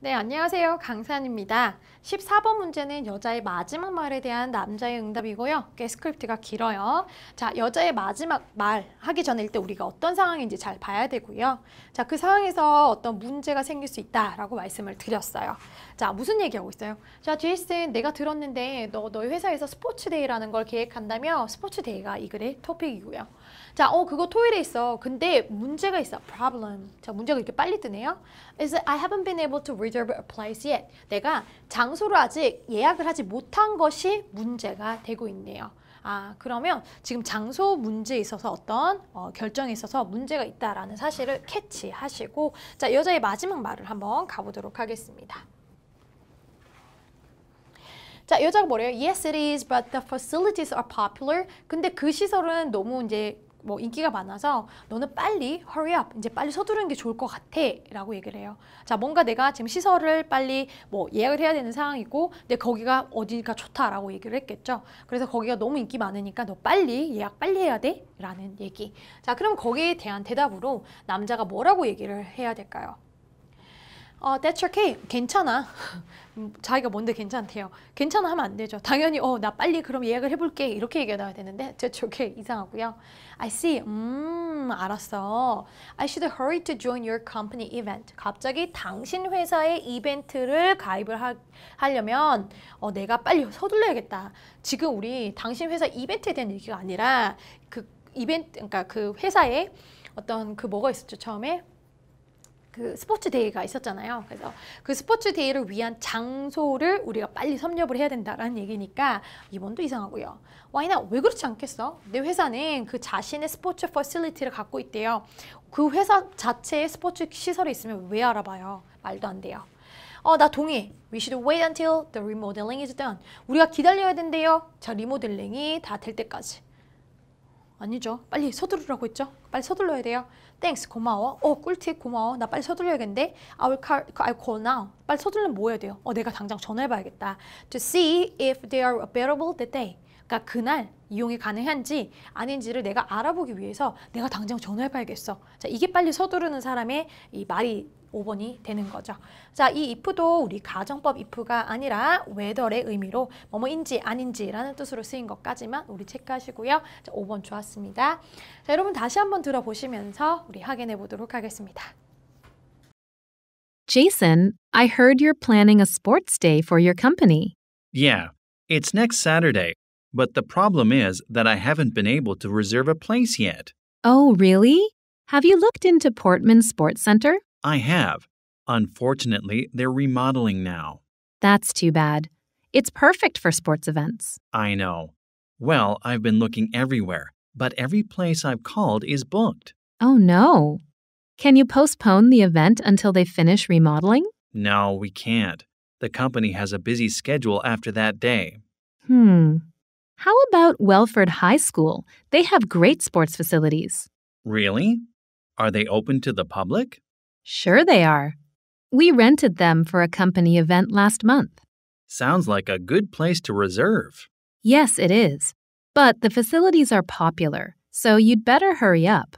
네, 안녕하세요. 강산입니다. 14번 문제는 여자의 마지막 말에 대한 남자의 응답이고요. 꽤 스크립트가 길어요. 자, 여자의 마지막 말 하기 전에 일단 우리가 어떤 상황인지 잘 봐야 되고요. 자, 그 상황에서 어떤 문제가 생길 수 있다라고 말씀을 드렸어요. 자, 무슨 얘기하고 있어요? 자, 제이슨, 내가 들었는데 너 너희 회사에서 스포츠 데이라는 걸 계획한다며 스포츠 데이가 이 글의 토픽이고요. 자, 어, 그거 토요일에 있어. 근데 문제가 있어. problem. 자, 문제가 이렇게 빨리 뜨네요. Is I haven't been able to reserve a p p l i e yet. 내가 장소를 아직 예약을 하지 못한 것이 문제가 되고 있네요. 아 그러면 지금 장소 문제에 있어서 어떤 어, 결정에 있어서 문제가 있다라는 사실을 캐치하시고 자 여자의 마지막 말을 한번 가보도록 하겠습니다. 자 여자가 뭐래요? Yes, it is, but the facilities are popular. 근데 그 시설은 너무 이제 뭐 인기가 많아서 너는 빨리 hurry up 이제 빨리 서두르는 게 좋을 것 같아 라고 얘기를 해요 자 뭔가 내가 지금 시설을 빨리 뭐 예약을 해야 되는 상황이고 근데 거기가 어디까 좋다라고 얘기를 했겠죠 그래서 거기가 너무 인기 많으니까 너 빨리 예약 빨리 해야 돼 라는 얘기 자 그럼 거기에 대한 대답으로 남자가 뭐라고 얘기를 해야 될까요 어, that's okay. 괜찮아. 음, 자기가 뭔데 괜찮대요. 괜찮아 하면 안 되죠. 당연히 어, 나 빨리 그럼 예약을 해볼게. 이렇게 얘기해 놔야 되는데 that's okay. 이상하고요. I see. 음, 알았어. I should hurry to join your company event. 갑자기 당신 회사의 이벤트를 가입을 하, 하려면 어, 내가 빨리 서둘러야겠다. 지금 우리 당신 회사 이벤트에 대한 얘기가 아니라 그 이벤트, 그러니까 그회사에 어떤 그 뭐가 있었죠, 처음에? 그 스포츠 데이가 있었잖아요. 그래서 그 스포츠 데이를 위한 장소를 우리가 빨리 섭렵을 해야 된다라는 얘기니까 이번도 이상하고요. 와이나 왜 그렇지 않겠어? 내 회사는 그 자신의 스포츠 퍼실리티를 갖고 있대요. 그 회사 자체의 스포츠 시설이 있으면 왜 알아봐요? 말도 안 돼요. 어, 나 동의. We should wait until the remodeling is done. 우리가 기다려야 된대요. 저 리모델링이 다 될 때까지. 아니죠. 빨리 서두르라고 했죠. 빨리 서둘러야 돼요. Thanks, 고마워. 어, 꿀팁 고마워. 나 빨리 서둘러야겠는데. I will call, I'll call now. 빨리 서둘러면뭐 해야 돼요? 어, 내가 당장 전화해봐야겠다. To see if they are available that day. 그러니까 그날 이용이 가능한지 아닌지를 내가 알아보기 위해서 내가 당장 전화해봐야겠어. 자, 이게 빨리 서두르는 사람의 이 말이 5번이 되는 거죠. 자, 이 if도 우리 가정법 if가 아니라 웨더의 의미로 뭐뭐인지 아닌지라는 뜻으로 쓰인 것까지만 우리 체크하시고요. 자, 5번 좋았습니다. 자, 여러분 다시 한번 들어보시면서 우리 확인해 보도록 하겠습니다. Jason, I heard you're planning a sports day for your company. Yeah, it's next Saturday. But the problem is that I haven't been able to reserve a place yet. Oh, really? Have you looked into Portman Sports Center? I have. Unfortunately, they're remodeling now. That's too bad. It's perfect for sports events. I know. Well, I've been looking everywhere, but every place I've called is booked. Oh, no. Can you postpone the event until they finish remodeling? No, we can't. The company has a busy schedule after that day. Hmm. How about Welford High School? They have great sports facilities. Really? Are they open to the public? Sure, they are. We rented them for a company event last month. Sounds like a good place to reserve. Yes, it is. But the facilities are popular, so you'd better hurry up.